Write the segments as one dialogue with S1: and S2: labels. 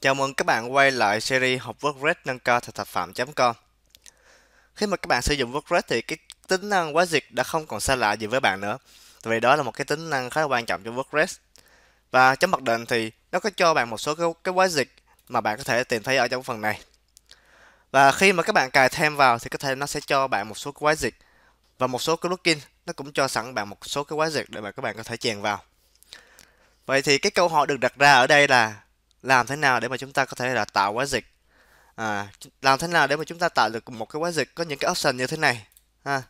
S1: Chào mừng các bạn quay lại series học WordPress nâng cao thành thập phạm.com Khi mà các bạn sử dụng WordPress thì cái tính năng quá dịch đã không còn xa lạ gì với bạn nữa vì đó là một cái tính năng khá là quan trọng cho WordPress Và chấm mặc định thì nó có cho bạn một số cái, cái quá dịch mà bạn có thể tìm thấy ở trong phần này Và khi mà các bạn cài thêm vào thì có thể nó sẽ cho bạn một số cái quá dịch Và một số cái plugin nó cũng cho sẵn bạn một số cái quá dịch để mà các bạn có thể chèn vào Vậy thì cái câu hỏi được đặt ra ở đây là làm thế nào để mà chúng ta có thể là tạo quá dịch à, làm thế nào để mà chúng ta tạo được một cái quá dịch có những cái option như thế này ha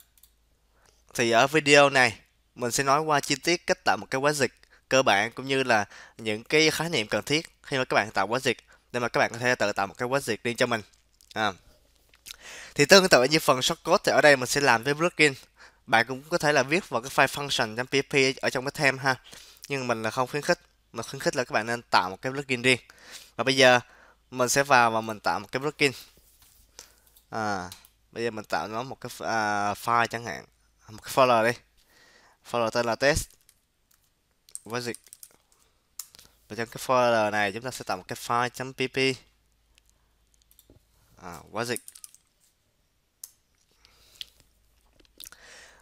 S1: thì ở video này mình sẽ nói qua chi tiết cách tạo một cái quá dịch cơ bản cũng như là những cái khái niệm cần thiết khi mà các bạn tạo quá dịch để mà các bạn có thể tự tạo một cái quá dịch riêng cho mình à. thì tương tự như phần short code thì ở đây mình sẽ làm với plugin bạn cũng có thể là viết vào cái file function.php trong ở trong cái theme ha nhưng mình là không khuyến khích mà khuyến khích là các bạn nên tạo một cái plugin riêng và bây giờ mình sẽ vào và mình tạo một cái plugin à, bây giờ mình tạo nó một cái à, file chẳng hạn một cái folder đi folder tên là test với dịch và trong cái folder này chúng ta sẽ tạo một cái file .pp à, quá dịch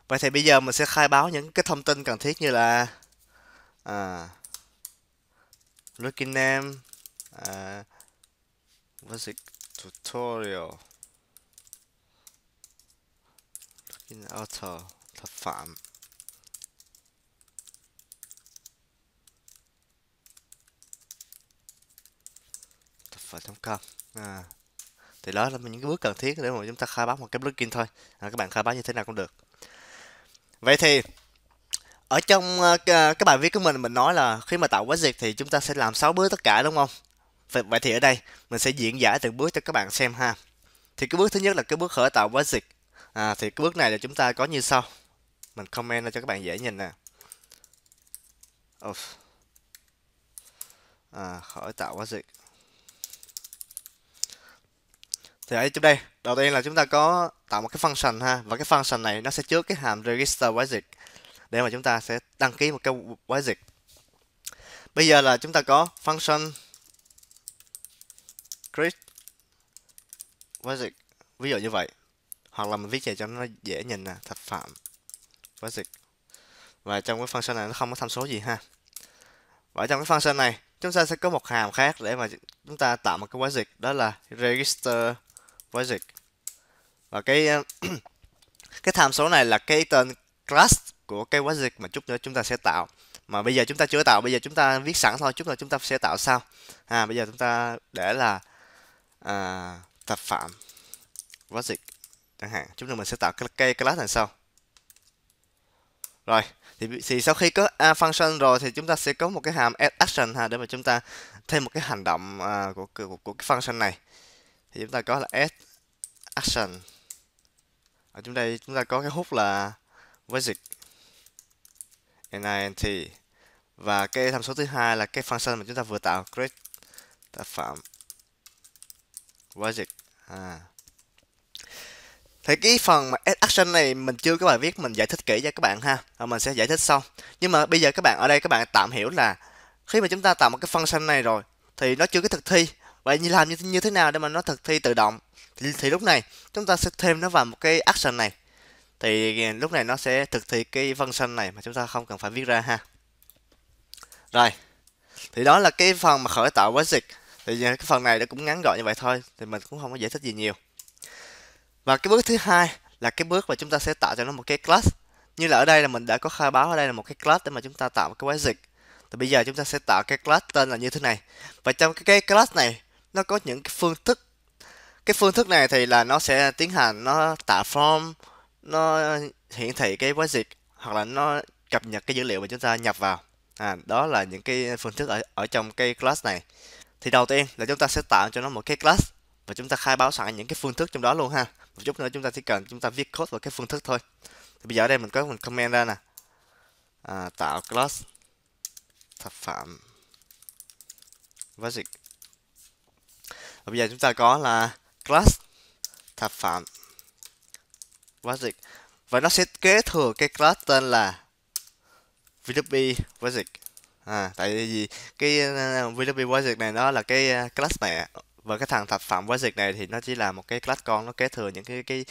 S1: Vậy thì bây giờ mình sẽ khai báo những cái thông tin cần thiết như là à, lucky name uh, what's it tutorial looking auto thực phẩm thực phẩm trong com à. thì đó là những cái bước cần thiết để mà chúng ta khai báo một cái plugin thôi à, các bạn khai báo như thế nào cũng được vậy thì ở trong ờ, các bài viết của mình mình nói là khi mà tạo quá dịch thì chúng ta sẽ làm 6 bước tất cả đúng không vậy, vậy thì ở đây mình sẽ diễn giải từng bước cho các bạn xem ha thì cái bước thứ nhất là cái bước khởi tạo quá dịch à, thì cái bước này là chúng ta có như sau mình comment ra cho các bạn dễ nhìn nè à, khởi tạo quá dịch thì ở trong đây đầu tiên là chúng ta có tạo một cái function ha và cái function này nó sẽ chứa cái hàm register quá dịch để mà chúng ta sẽ đăng ký một cái dịch. bây giờ là chúng ta có function create WYSIWG ví dụ như vậy hoặc là mình viết về cho nó dễ nhìn nè thập phạm WYSIWG và trong cái function này nó không có tham số gì ha và trong cái function này chúng ta sẽ có một hàm khác để mà chúng ta tạo một cái quá dịch đó là register quá dịch và cái ờ, cái tham số này là cái tên class của cái quá dịch mà chút nữa chúng ta sẽ tạo mà bây giờ chúng ta chưa tạo bây giờ chúng ta viết sẵn thôi chút nữa chúng ta sẽ tạo sau à bây giờ chúng ta để là à, tập phạm quá dịch chẳng hạn chúng ta mình sẽ tạo cái cây class này sau rồi thì, thì sau khi có a function rồi thì chúng ta sẽ có một cái hàm add action ha để mà chúng ta thêm một cái hành động à, của, của của cái function này thì chúng ta có là add action ở trong đây chúng ta có cái hút là với dịch NINT và cái tham số thứ hai là cái function mà chúng ta vừa tạo create ta phạm logic à. thì cái phần mà action này mình chưa có bài viết mình giải thích kỹ cho các bạn ha à, mình sẽ giải thích sau nhưng mà bây giờ các bạn ở đây các bạn tạm hiểu là khi mà chúng ta tạo một cái function này rồi thì nó chưa có thực thi vậy như làm như, như thế nào để mà nó thực thi tự động thì, thì lúc này chúng ta sẽ thêm nó vào một cái action này thì à, lúc này nó sẽ thực thi cái function này mà chúng ta không cần phải viết ra ha rồi thì đó là cái phần mà khởi tạo basic thì à, cái phần này nó cũng ngắn gọn như vậy thôi thì mình cũng không có giải thích gì nhiều và cái bước thứ hai là cái bước mà chúng ta sẽ tạo cho nó một cái class như là ở đây là mình đã có khai báo ở đây là một cái class để mà chúng ta tạo một cái basic thì bây giờ chúng ta sẽ tạo cái class tên là như thế này và trong cái class này nó có những cái phương thức cái phương thức này thì là nó sẽ tiến hành nó tạo form nó hiển thị cái quá dịch hoặc là nó cập nhật cái dữ liệu mà chúng ta nhập vào à, đó là những cái phương thức ở ở trong cái class này thì đầu tiên là chúng ta sẽ tạo cho nó một cái class và chúng ta khai báo sẵn những cái phương thức trong đó luôn ha một chút nữa chúng ta chỉ cần chúng ta viết code vào cái phương thức thôi thì bây giờ ở đây mình có mình comment ra nè à, tạo class thập phạm basic và bây giờ chúng ta có là class thập phạm Vasic và nó sẽ kế thừa cái class tên là VWP Vasic à tại vì cái uh, VWP Vasic này nó là cái uh, class mẹ và cái thằng thập phạm Vasic này thì nó chỉ là một cái class con nó kế thừa những cái cái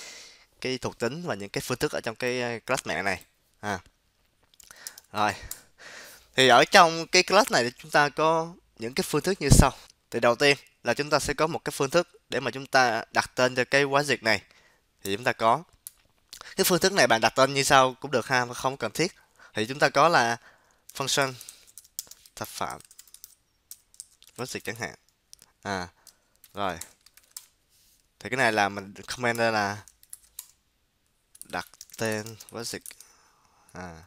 S1: cái thuộc tính và những cái phương thức ở trong cái uh, class mẹ này à rồi thì ở trong cái class này thì chúng ta có những cái phương thức như sau thì đầu tiên là chúng ta sẽ có một cái phương thức để mà chúng ta đặt tên cho cái quá dịch này thì chúng ta có cái phương thức này bạn đặt tên như sau cũng được ha không cần thiết thì chúng ta có là function thập phạm với dịch chẳng hạn à rồi thì cái này là mình comment ra là đặt tên với dịch à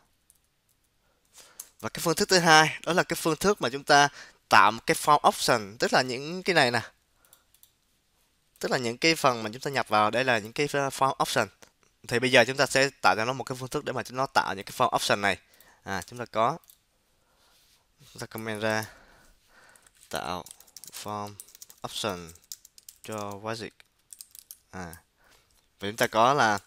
S1: và cái phương thức thứ hai đó là cái phương thức mà chúng ta tạo một cái form option tức là những cái này nè tức là những cái phần mà chúng ta nhập vào đây là những cái form option thì bây giờ chúng ta sẽ tạo ra nó một cái phương thức để mà nó tạo những cái form option này à, chúng ta có chúng ta comment ra tạo form option cho WASIC à vì chúng ta có là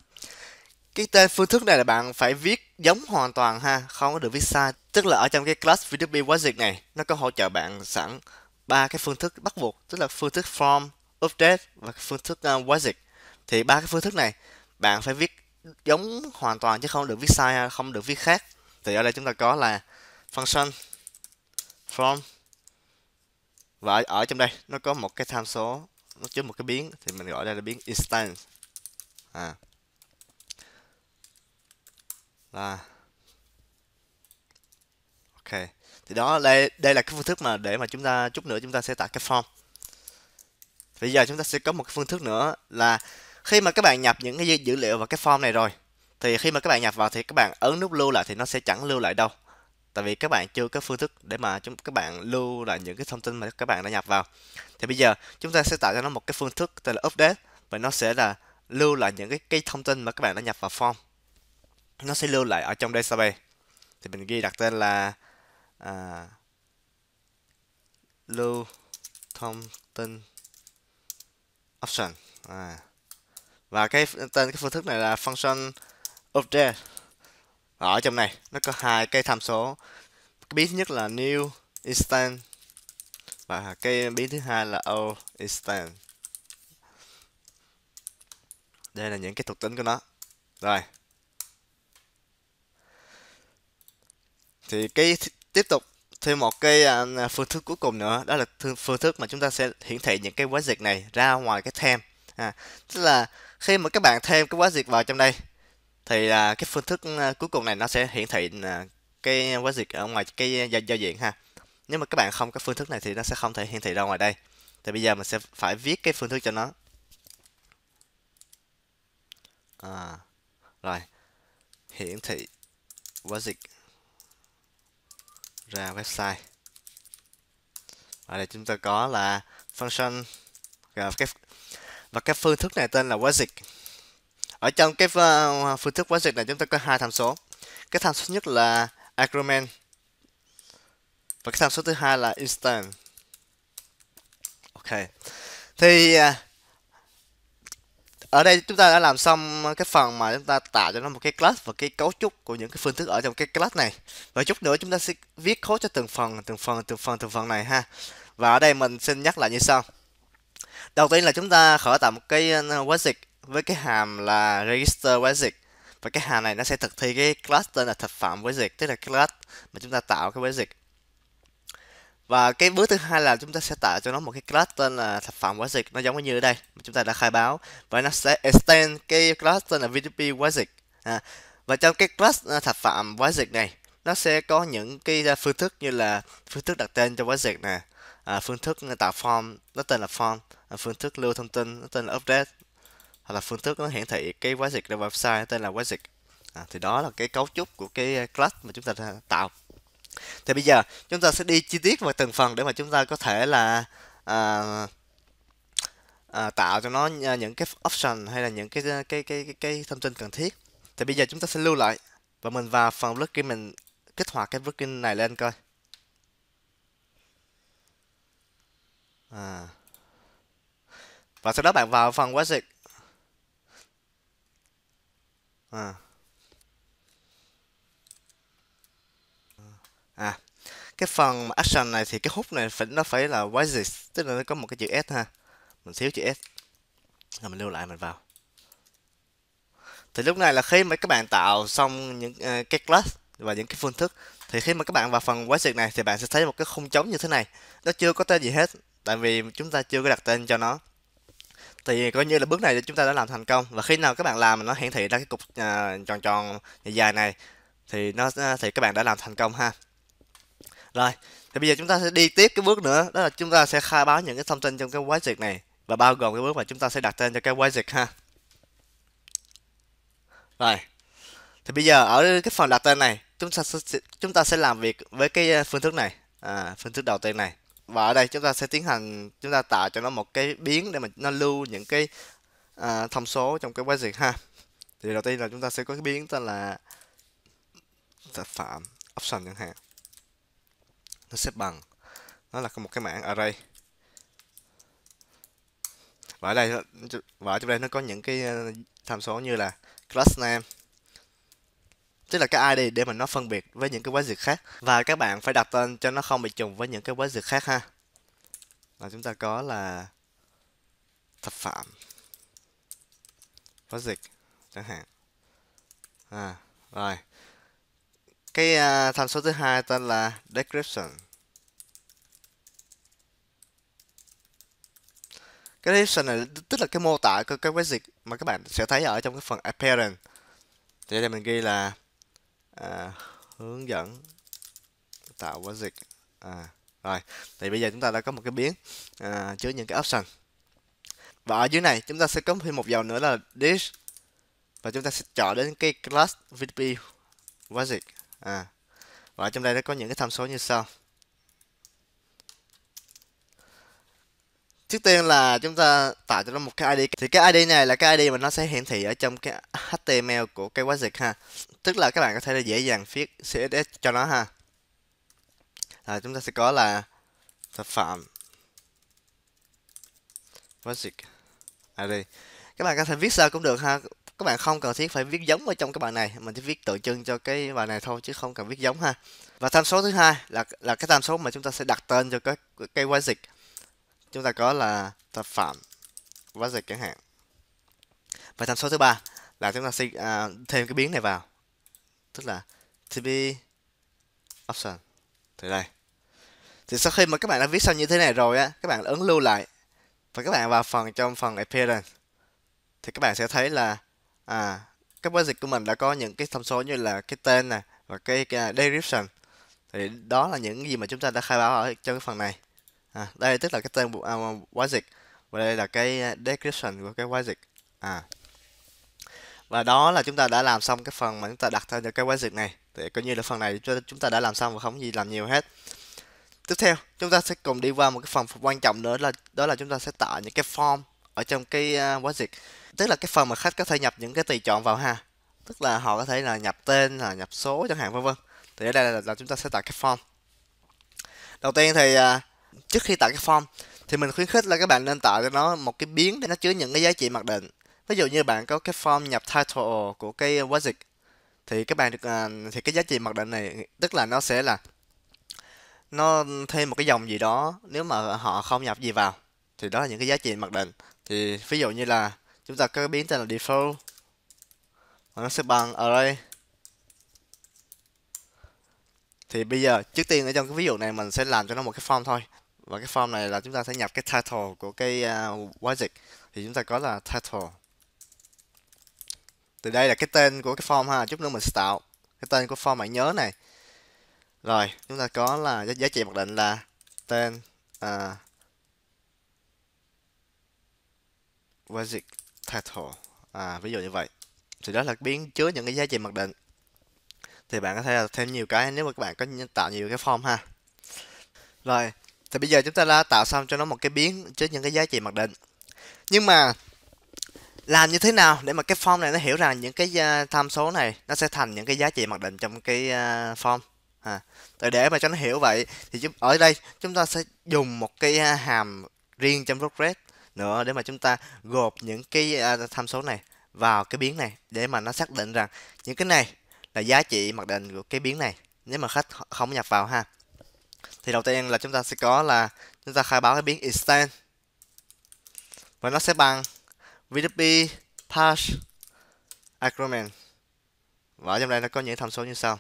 S1: cái tên phương thức này là bạn phải viết giống hoàn toàn ha không có được viết sai tức là ở trong cái class VDB WASIC này nó có hỗ trợ bạn sẵn ba cái phương thức bắt buộc tức là phương thức form update và phương thức uh, ờ, WASIC thì ba cái phương thức này bạn phải viết giống hoàn toàn chứ không được viết sai không được viết khác thì ở đây chúng ta có là function from và ở, ở trong đây nó có một cái tham số nó chứa một cái biến thì mình gọi đây là biến instance à là ok thì đó đây đây là cái phương thức mà để mà chúng ta chút nữa chúng ta sẽ tạo cái form bây giờ chúng ta sẽ có một cái phương thức nữa là khi mà các bạn nhập những cái dữ liệu vào cái form này rồi thì khi mà các bạn nhập vào thì các bạn ấn nút lưu lại thì nó sẽ chẳng lưu lại đâu tại vì các bạn chưa có phương thức để mà chúng các bạn lưu lại những cái thông tin mà các bạn đã nhập vào thì bây giờ chúng ta sẽ tạo cho nó một cái phương thức tên là update và nó sẽ là lưu lại những cái, cái thông tin mà các bạn đã nhập vào form nó sẽ lưu lại ở trong database thì mình ghi đặt tên là à, lưu thông tin option à và cái tên cái phương thức này là function update và ở trong này nó có hai cái tham số cái biến thứ nhất là new instance và cái biến thứ hai là old instance đây là những cái thuộc tính của nó rồi thì cái tiếp tục thêm một cái uh, phương thức cuối cùng nữa đó là phương thức mà chúng ta sẽ hiển thị những cái quá dịch này ra ngoài cái thêm à, tức là khi mà các bạn thêm cái quá dịch vào trong đây thì là cái phương thức à, cuối cùng này nó sẽ hiển thị à, cái quá dịch ở ngoài cái giao, giao diện ha nếu mà các bạn không cái phương thức này thì nó sẽ không thể hiển thị ra ngoài đây thì bây giờ mình sẽ phải viết cái phương thức cho nó à, rồi hiển thị quá dịch ra website ở đây chúng ta có là function à, cái và cái phương thức này tên là quá ở trong cái ờ, phương thức quá này chúng ta có hai tham số cái tham số nhất là increment và cái tham số thứ hai là instant ok thì ờ, ở đây chúng ta đã làm xong cái phần mà chúng ta tạo cho nó một cái class và cái cấu trúc của những cái phương thức ở trong cái class này và chút nữa chúng ta sẽ viết code cho từng phần từng phần từng phần từng phần này ha và ở đây mình xin nhắc lại như sau đầu tiên là chúng ta khởi tạo một cái ờ, WASIC với cái hàm là register WASIC và cái hàm này nó sẽ thực thi cái class tên là thực phạm WASIC tức là class mà chúng ta tạo cái WASIC và cái bước thứ hai là chúng ta sẽ tạo cho nó một cái class tên là thập phạm WASIC nó giống như ở đây mà chúng ta đã khai báo và nó sẽ extend cái class tên là VDP WASIC à, và trong cái class ờ, thập phạm WASIC này nó sẽ có những cái ờ, phương thức như là phương thức đặt tên cho WASIC nè à, phương thức tạo form nó tên là form à, phương thức lưu thông tin nó tên là update hoặc là phương thức nó hiển thị cái quá dịch trên website nó tên là quá dịch à, thì đó là cái cấu trúc của cái à, class mà chúng ta tạo thì bây giờ chúng ta sẽ đi chi tiết vào từng phần để mà chúng ta có thể là à, à, tạo cho nó à, những cái option hay là những cái cái cái cái, cái thông tin cần thiết thì bây giờ chúng ta sẽ lưu lại và mình vào phần plugin mình kích hoạt cái plugin này lên coi à. và sau đó bạn vào phần basic à. à cái phần action này thì cái hút này phải nó phải là basic tức là nó có một cái chữ s ha mình thiếu chữ s là mình lưu lại mình vào thì lúc này là khi mà các bạn tạo xong những uh, cái class và những cái phương thức thì khi mà các bạn vào phần basic này thì bạn sẽ thấy một cái khung trống như thế này nó chưa có tên gì hết tại vì chúng ta chưa có đặt tên cho nó thì coi như là bước này chúng ta đã làm thành công và khi nào các bạn làm mà nó hiển thị ra cái cục uh, tròn tròn dài này thì nó à, thì các bạn đã làm thành công ha rồi thì bây giờ chúng ta sẽ đi tiếp cái bước nữa đó là chúng ta sẽ khai báo những cái thông tin trong cái quá này và bao gồm cái bước mà chúng ta sẽ đặt tên cho cái quá ha rồi thì bây giờ ở cái phần đặt tên này chúng ta sẽ, chúng ta sẽ làm việc với cái à, phương thức này à, phương thức đầu tiên này và ở đây chúng ta sẽ tiến hành chúng ta tạo cho nó một cái biến để mà nó lưu những cái à, thông số trong cái quá trình ha thì đầu tiên là chúng ta sẽ có cái biến tên là sản phẩm option chẳng hạn nó sẽ bằng nó là một cái mảng array và ở đây và ở trong đây nó có những cái à, tham số như là class name tức là cái ID để mà nó phân biệt với những cái quái dịch khác và các bạn phải đặt tên cho nó không bị trùng với những cái quái dịch khác ha và chúng ta có là thập phạm quái dịch chẳng hạn à rồi cái uh, à, tham số thứ hai tên là description cái description này tức là cái mô tả của cái quái dịch mà các bạn sẽ thấy ở trong cái phần appearance thì đây mình ghi là à, hướng dẫn tạo quá dịch à, rồi thì bây giờ chúng ta đã có một cái biến à, chứa những cái option và ở dưới này chúng ta sẽ có thêm một dòng nữa là dish và chúng ta sẽ chọn đến cái class vp quá dịch à và ở trong đây nó có những cái tham số như sau trước tiên là chúng ta tạo cho nó một cái ID thì cái ID này là cái ID mà nó sẽ hiển thị ở trong cái HTML của cái quá dịch ha tức là các bạn có thể dễ dàng viết CSS cho nó ha là chúng ta sẽ có là thực phạm quá dịch ID các bạn có thể viết sao cũng được ha các bạn không cần thiết phải viết giống ở trong cái bài này mình chỉ viết tượng trưng cho cái bài này thôi chứ không cần viết giống ha và tham số thứ hai là là cái tham số mà chúng ta sẽ đặt tên cho cái cái quá dịch chúng ta có là tập phạm quá dịch chẳng hạn và tham số thứ ba là chúng ta sẽ à, thêm cái biến này vào tức là to be option thì đây thì sau khi mà các bạn đã viết xong như thế này rồi á các bạn ấn lưu lại và các bạn vào phần trong phần appearance thì các bạn sẽ thấy là à các dịch của mình đã có những cái thông số như là cái tên này và cái, cái à, description thì đó là những gì mà chúng ta đã khai báo ở trong cái phần này à, đây tức là cái tên của à, quá dịch và đây là cái à, description của cái quá à và đó là chúng ta đã làm xong cái phần mà chúng ta đặt cho cái quá này thì coi như là phần này chúng ta đã làm xong và không gì làm nhiều hết tiếp theo chúng ta sẽ cùng đi qua một cái phần quan trọng nữa là đó là chúng ta sẽ tạo những cái form ở trong cái à, quá dịch tức là cái phần mà khách có thể nhập những cái tùy chọn vào ha tức là họ có thể là nhập tên là nhập số chẳng hạn vân vân thì ở đây là, là chúng ta sẽ tạo cái form đầu tiên thì trước khi tạo cái form thì mình khuyến khích là các bạn nên tạo cho nó một cái biến để nó chứa những cái giá trị mặc định ví dụ như bạn có cái form nhập title của cái quá thì các bạn được à, thì cái giá trị mặc định này tức là nó sẽ là nó thêm một cái dòng gì đó nếu mà họ không nhập gì vào thì đó là những cái giá trị mặc định thì ví dụ như là chúng ta có cái biến tên là default và nó sẽ bằng array thì bây giờ trước tiên ở trong cái ví dụ này mình sẽ làm cho nó một cái form thôi và cái form này là chúng ta sẽ nhập cái title của cái uh, à, quá thì chúng ta có là title từ đây là cái tên của cái form ha chút nữa mình sẽ tạo cái tên của form bạn nhớ này rồi chúng ta có là giá, giá trị mặc định là tên uh, à, basic title à, ví dụ như vậy thì đó là biến chứa những cái giá trị mặc định thì bạn có thể là thêm nhiều cái nếu mà các bạn có tạo nhiều cái form ha rồi thì bây giờ chúng ta đã tạo xong cho nó một cái biến trước những cái giá trị mặc định nhưng mà làm như thế nào để mà cái form này nó hiểu rằng những cái à, tham số này nó sẽ thành những cái giá trị mặc định trong cái à, form à, để mà cho nó hiểu vậy thì chúng ở đây chúng ta sẽ dùng một cái à, hàm riêng trong Progress nữa để mà chúng ta gộp những cái tham số này vào cái biến này để mà nó xác định rằng những cái này là giá trị mặc định của cái biến này nếu mà khách không nhập vào ha thì đầu tiên là chúng ta sẽ có là chúng ta khai báo cái biến extend và nó sẽ bằng vdp pass agreement và ở trong đây nó có những tham số như sau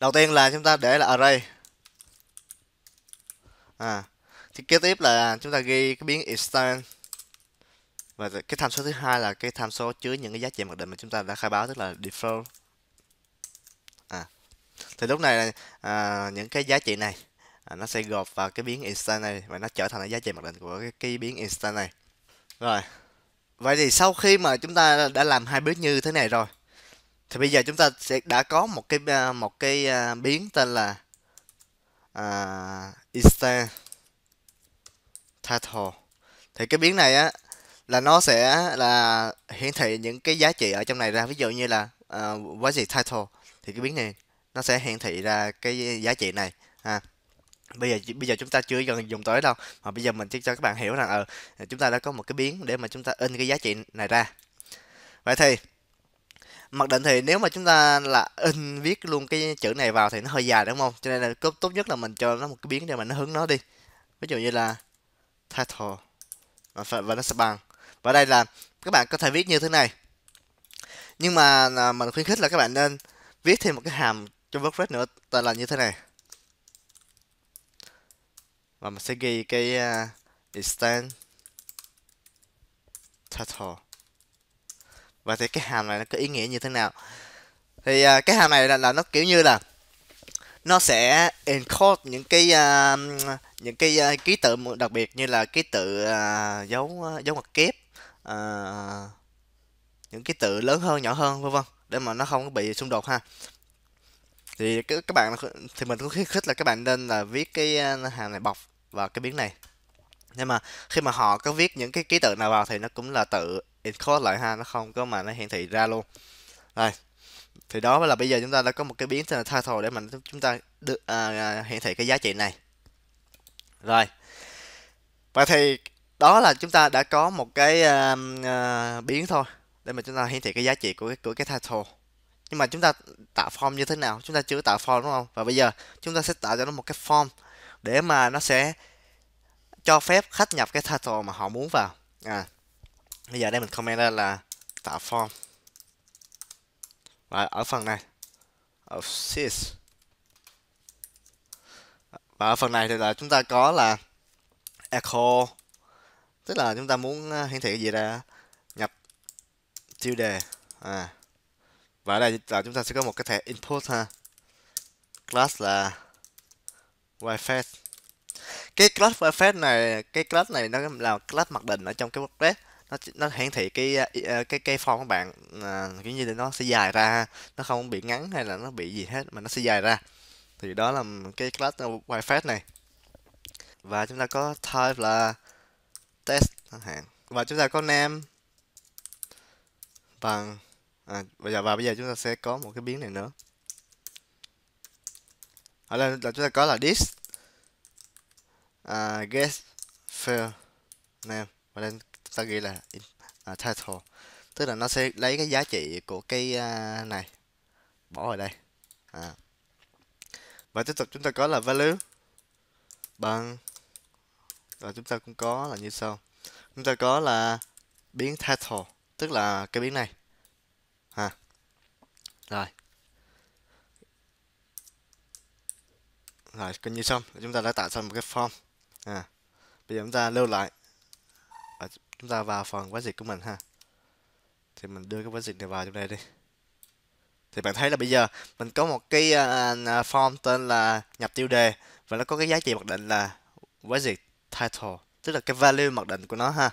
S1: đầu tiên là chúng ta để là array à thì kế tiếp là chúng ta ghi cái biến extend và cái tham số thứ hai là cái tham số chứa những cái giá trị mặc định mà chúng ta đã khai báo tức là default thì lúc này à, những cái giá trị này à, nó sẽ gộp vào cái biến instant này và nó trở thành cái giá trị mặc định của cái, cái biến instant này rồi vậy thì sau khi mà chúng ta đã làm hai bước như thế này rồi thì bây giờ chúng ta sẽ đã có một cái à, một cái biến à, tên là uh, instant title thì cái biến này á là nó sẽ là hiển thị những cái giá trị ở trong này ra ví dụ như là uh, quá gì title thì cái biến này nó sẽ hiển thị ra cái giá trị này ha à, bây giờ bây giờ chúng ta chưa cần dùng tới đâu mà bây giờ mình chỉ cho các bạn hiểu rằng ờ ừ, chúng ta đã có một cái biến để mà chúng ta in cái giá trị này ra vậy thì mặc định thì nếu mà chúng ta là in viết luôn cái chữ này vào thì nó hơi dài đúng không cho nên là tốt nhất là mình cho nó một cái biến để mà nó hứng nó đi ví dụ như là title và nó sẽ bằng và đây là các bạn có thể viết như thế này nhưng mà à, mình khuyến khích là các bạn nên viết thêm một cái hàm cho bước WordPress nữa ta là như thế này và mình sẽ ghi cái uh, extend title và thì cái hàm này nó có ý nghĩa như thế nào thì uh, cái hàm này là, là nó kiểu như là nó sẽ encode những cái uh, những cái uh, ký tự đặc biệt như là ký tự uh, dấu uh, dấu ngoặc kép uh, những ký tự lớn hơn nhỏ hơn vân vân để mà nó không bị xung đột ha thì các các bạn thì mình cũng khuyến khích là các bạn nên là viết cái ờ, hàng này bọc vào cái biến này nhưng mà khi mà họ có viết những cái ký tự nào vào thì nó cũng là tự encode lại ha nó không có mà nó hiển thị ra luôn rồi thì đó là bây giờ chúng ta đã có một cái biến tên là title để mình chúng ta được à, à, hiển thị cái giá trị này rồi và thì đó là chúng ta đã có một cái uh, uh, biến thôi để mà chúng ta hiển thị cái giá trị của cái của cái title nhưng mà chúng ta tạo form như thế nào chúng ta chưa tạo form đúng không và bây giờ chúng ta sẽ tạo cho nó một cái form để mà nó sẽ cho phép khách nhập cái title mà họ muốn vào à bây giờ đây mình comment ra là tạo form và ở phần này of sys và ở phần này thì là chúng ta có là echo tức là chúng ta muốn à, hiển thị cái gì ra nhập tiêu đề à và ở đây là chúng ta sẽ có một cái thẻ import ha class là wifi cái class wifi này cái class này nó là class mặc định ở trong cái WordPress nó nó hiển thị cái ờ, ờ, cái cái form của bạn à, như là nó sẽ dài ra nó không bị ngắn hay là nó bị gì hết mà nó sẽ dài ra thì đó là cái class wifi này và chúng ta có type là test hạn và chúng ta có name bằng à, bây giờ và bây giờ chúng ta sẽ có một cái biến này nữa ở đây là chúng ta có là this uh, à, get file name và đây chúng ta ghi là uh, title tức là nó sẽ lấy cái giá trị của cái uh, này bỏ vào đây à. và tiếp tục chúng ta có là value bằng và chúng ta cũng có là như sau chúng ta có là biến title tức là cái biến này rồi rồi coi như xong chúng ta đã tạo xong một cái form à bây giờ chúng ta lưu lại và chúng ta vào phần quá dịch của mình ha thì mình đưa cái quá dịch này vào trong đây đi thì bạn thấy là bây giờ mình có một cái uh, form tên là nhập tiêu đề và nó có cái giá trị mặc định là quá dịch title tức là cái value mặc định của nó ha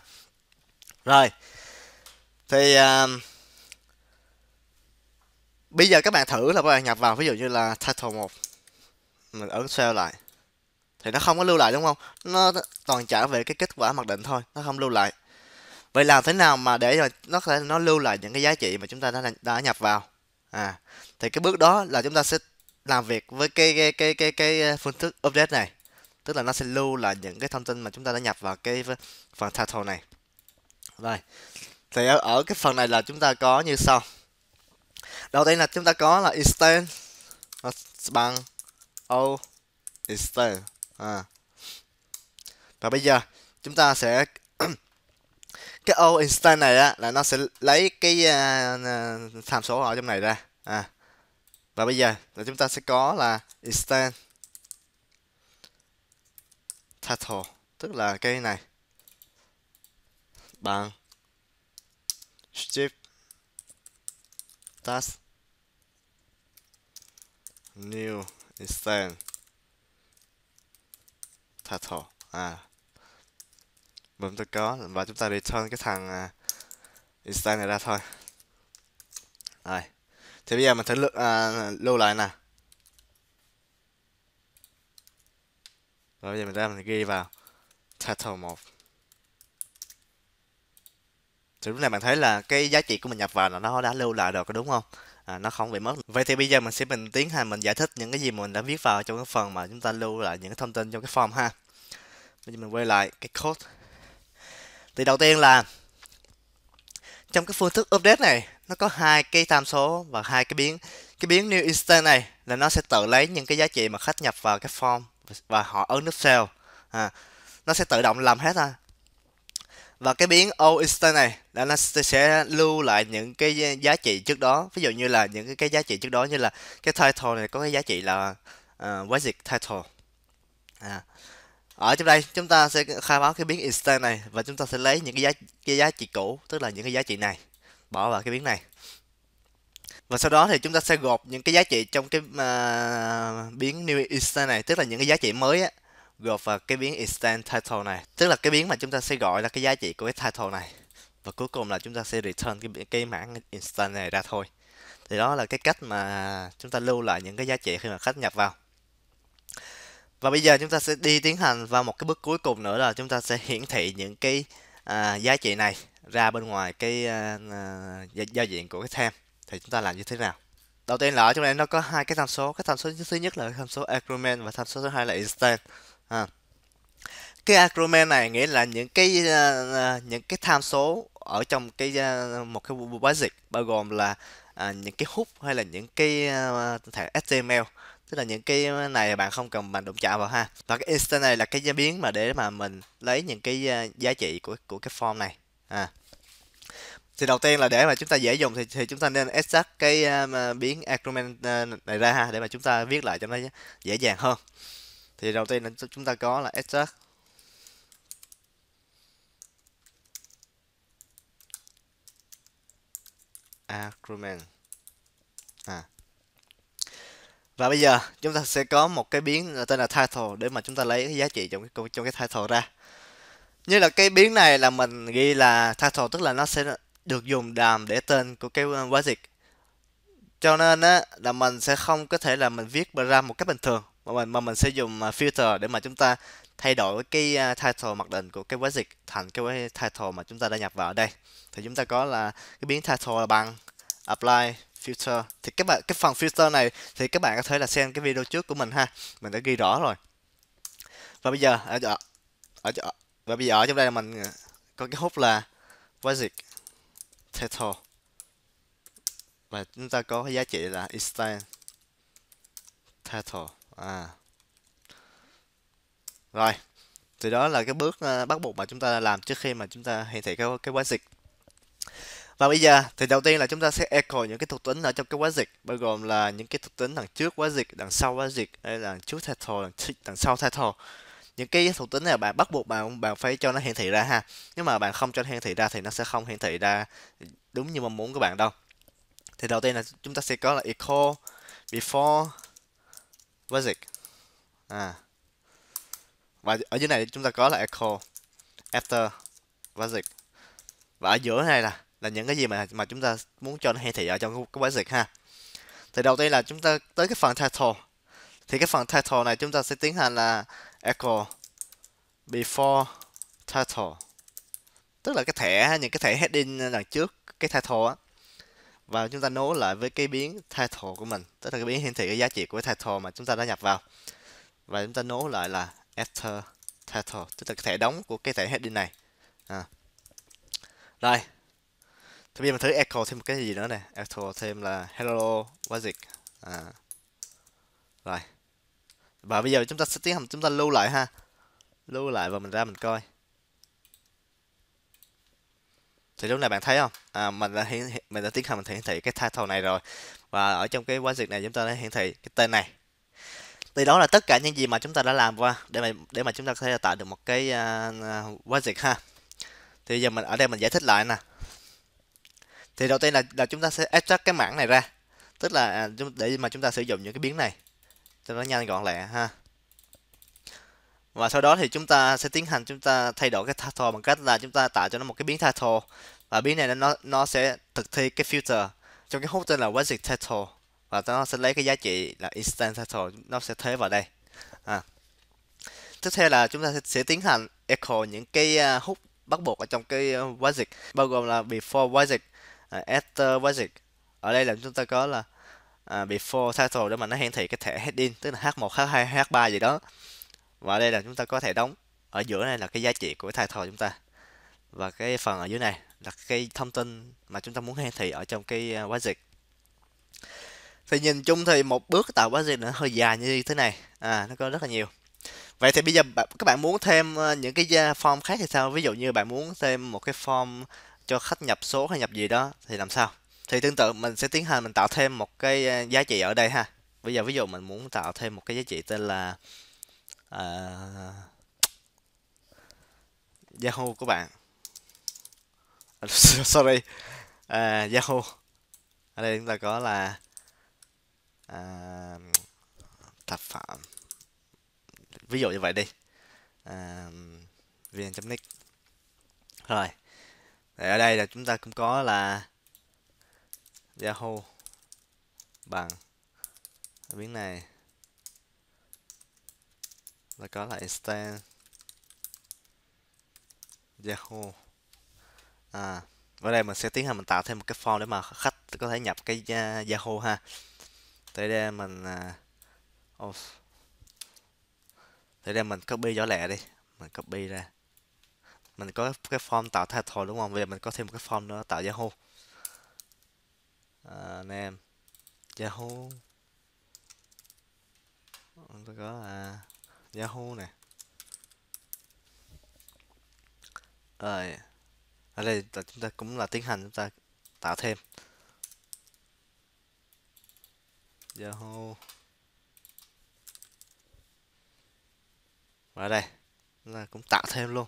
S1: rồi thì uh, bây giờ các bạn thử là các bạn nhập vào ví dụ như là title 1 mình ấn save lại thì nó không có lưu lại đúng không nó toàn trả về cái kết quả mặc định thôi nó không lưu lại vậy làm thế nào mà để rồi nó có thể nó lưu lại những cái giá trị mà chúng ta đã đã nhập vào à thì cái bước đó là chúng ta sẽ làm việc với cái cái cái cái cái ờ, phương thức update này tức là nó sẽ lưu là những cái thông tin mà chúng ta đã nhập vào cái phần title này rồi thì ở, ở cái phần này là chúng ta có như sau đầu tiên là chúng ta có là extend bằng o extend à. và bây giờ chúng ta sẽ cái o extend này á là nó sẽ lấy cái uh, tham số ở trong này ra à. và bây giờ là chúng ta sẽ có là extend title tức là cái này bằng strip status new instance title à bấm tôi có và chúng ta return cái thằng uh, instance này ra thôi rồi thì bây giờ mình thử lượng uh, lưu lại nè rồi bây giờ mình ra mình ghi vào title một thì lúc này bạn thấy là cái giá trị của mình nhập vào là nó đã lưu lại rồi có đúng không à, nó không bị mất vậy thì bây giờ mình sẽ mình tiến hành mình giải thích những cái gì mình đã viết vào trong cái phần mà chúng ta lưu lại những thông tin trong cái form ha bây giờ mình quay lại cái code thì đầu tiên là trong cái phương thức update này nó có hai cái tham số và hai cái biến cái biến new instant này là nó sẽ tự lấy những cái giá trị mà khách nhập vào cái form và họ ấn nút sale à, nó sẽ tự động làm hết ha và cái biến OXT này là nó sẽ lưu lại những cái giá trị trước đó ví dụ như là những cái giá trị trước đó như là cái title này có cái giá trị là uh, à, basic title à. ở trong đây chúng ta sẽ khai báo cái biến instant này và chúng ta sẽ lấy những cái giá cái giá trị cũ tức là những cái giá trị này bỏ vào cái biến này và sau đó thì chúng ta sẽ gộp những cái giá trị trong cái uh, biến new instant này tức là những cái giá trị mới á, gộp vào cái biến extend title này tức là cái biến mà chúng ta sẽ gọi là cái giá trị của cái title này và cuối cùng là chúng ta sẽ return cái cái mảng instant này ra thôi thì đó là cái cách mà chúng ta lưu lại những cái giá trị khi mà khách nhập vào và bây giờ chúng ta sẽ đi tiến hành vào một cái bước cuối cùng nữa là chúng ta sẽ hiển thị những cái à, giá trị này ra bên ngoài cái à, à giao diện của cái theme thì chúng ta làm như thế nào đầu tiên là ở trong đây nó có hai cái tham số cái tham số thứ nhất là tham số agreement và tham số thứ hai là instant à. cái argument này nghĩa là những cái uh, những cái tham số ở trong cái uh, một cái dịch bao gồm là uh, những cái hút hay là những cái uh, thẻ HTML tức là những cái này bạn không cần bạn động chạm vào ha và cái instant này là cái giá biến mà để mà mình lấy những cái giá trị của của cái form này à thì đầu tiên là để mà chúng ta dễ dùng thì, thì chúng ta nên extract cái uh, biến argument này ra ha để mà chúng ta viết lại cho nó dễ dàng hơn thì đầu tiên là chúng ta có là extract argument, à và bây giờ chúng ta sẽ có một cái biến tên là title để mà chúng ta lấy cái giá trị trong cái trong cái title ra như là cái biến này là mình ghi là title tức là nó sẽ được dùng đàm để tên của cái ờ, quá dịch cho nên á là mình sẽ không có thể là mình viết ra một cách bình thường mà mình mà mình sẽ dùng à, filter để mà chúng ta thay đổi cái à, title mặc định của cái quái dịch thành cái title mà chúng ta đã nhập vào ở đây thì chúng ta có là cái biến title là bằng apply filter thì các bạn cái phần filter này thì các bạn có thể là xem cái video trước của mình ha mình đã ghi rõ rồi và bây giờ ở ở, ở và bây giờ ở trong đây là mình à, có cái hút là basic title và chúng ta có cái giá trị là extend title à rồi thì đó là cái bước ờ, bắt buộc mà chúng ta làm trước khi mà chúng ta hiển thị cái cái quá dịch và bây giờ thì đầu tiên là chúng ta sẽ echo những cái thuộc tính ở trong cái quá dịch bao gồm là những cái thuộc tính đằng trước quá dịch, đằng sau quá dịch hay là đằng trước title, đằng, đằng sau title. Những cái thuộc tính này bạn bắt buộc bạn bạn phải cho nó hiển thị ra ha. nhưng mà bạn không cho nó hiển thị ra thì nó sẽ không hiển thị ra đúng như mong muốn của bạn đâu. Thì đầu tiên là chúng ta sẽ có là echo before basic à và ở dưới này chúng ta có là echo after basic và ở giữa này là là những cái gì mà mà chúng ta muốn cho nó hiển thị ở trong cái basic ha thì đầu tiên là chúng ta tới cái phần title thì cái phần title này chúng ta sẽ tiến hành là echo before title tức là cái thẻ những cái thẻ heading đằng trước cái title á và chúng ta nối lại với cái biến title của mình tức là cái biến hiển thị cái giá trị của cái title mà chúng ta đã nhập vào và chúng ta nối lại là after title tức là cái thẻ đóng của cái thẻ heading này à. rồi thì bây giờ mình thử echo thêm một cái gì nữa nè echo thêm là hello basic à. rồi và bây giờ chúng ta sẽ tiến hành chúng ta lưu lại ha lưu lại và mình ra mình coi thì lúc này bạn thấy không à, mình đã hiển mình đã tiến hành mình hiển thị cái title này rồi và ở trong cái quá dịch này chúng ta đã hiển thị cái tên này thì đó là tất cả những gì mà chúng ta đã làm qua để mà để mà chúng ta có thể tạo được một cái uh, quá dịch ha thì giờ mình ở đây mình giải thích lại nè thì đầu tiên là là chúng ta sẽ extract cái mảng này ra tức là à, để mà chúng ta sử dụng những cái biến này cho nó nhanh gọn lẹ ha và sau đó thì chúng ta sẽ tiến hành chúng ta thay đổi cái title bằng cách là chúng ta tạo cho nó một cái biến title và biến này nó nó sẽ thực thi cái filter trong cái hút tên là basic title và nó sẽ lấy cái giá trị là instant title nó sẽ thế vào đây à. tiếp theo là chúng ta sẽ, sẽ tiến hành echo những cái uh, hút bắt buộc ở trong cái uh, à, basic bao gồm là before basic uh, à, after basic ở đây là chúng ta có là uh, before title để mà nó hiển thị cái thẻ heading tức là h1 h2 h3 gì đó và đây là chúng ta có thể đóng ở giữa này là cái giá trị của title chúng ta và cái phần ở dưới này là cái thông tin mà chúng ta muốn hiển thị ở trong cái quá à, dịch thì nhìn chung thì một bước tạo quá dịch nó hơi dài như thế này à nó có rất là nhiều vậy thì bây giờ các bạn muốn thêm à, những cái à, form khác thì sao ví dụ như bạn muốn thêm một cái form cho khách nhập số hay nhập gì đó thì làm sao thì tương tự mình sẽ tiến hành mình tạo thêm một cái giá trị ở đây ha bây giờ ví dụ mình muốn tạo thêm một cái giá trị tên là à, Yahoo của bạn sorry à, Yahoo ở đây chúng ta có là à, thập phạm ví dụ như vậy đi à, vn.nick rồi Để ở đây là chúng ta cũng có là Yahoo bằng biến này nó có lại star Yahoo à và đây mình sẽ tiến hành mình tạo thêm một cái form để mà khách có thể nhập cái uh, Yahoo ha tới đây mình uh, oh. tới đây mình copy rõ lẹ đi mình copy ra mình có cái form tạo thôi đúng không bây giờ mình có thêm một cái form nữa tạo Yahoo à, anh em Yahoo tôi có là uh, Yahoo này rồi ở đây là chúng ta cũng là tiến hành chúng ta tạo thêm Yahoo và ở đây là cũng tạo thêm luôn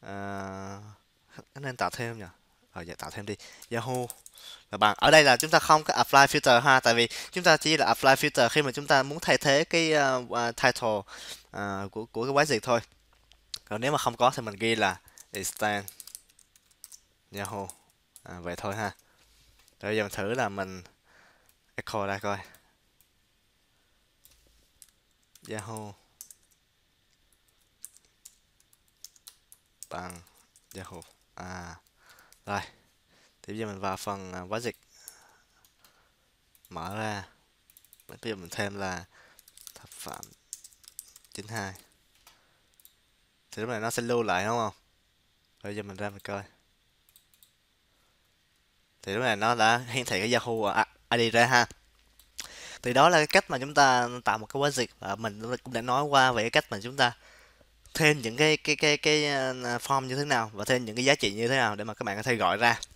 S1: à, nên tạo thêm nhỉ ở ờ, dạ tạo thêm đi Yahoo các bạn ở đây là chúng ta không có apply filter ha tại vì chúng ta chỉ là apply filter khi mà chúng ta muốn thay thế cái uh, title uh, của của cái quái diệt thôi còn nếu mà không có thì mình ghi là extend yahoo à, vậy thôi ha rồi giờ mình thử là mình echo ra coi yahoo bằng yahoo à rồi thì bây giờ mình vào phần quá à, dịch mở ra bây giờ mình thêm là thập phạm 92 thì lúc này nó sẽ lưu lại đúng không bây giờ mình ra mình coi thì lúc này nó đã hiển thị cái Yahoo à, ID ra ha thì đó là cái cách mà chúng ta tạo một cái quá dịch và mình cũng đã nói qua về cái cách mà chúng ta thêm những cái cái cái cái à, form như thế nào và thêm những cái giá trị như thế nào để mà các bạn có thể gọi ra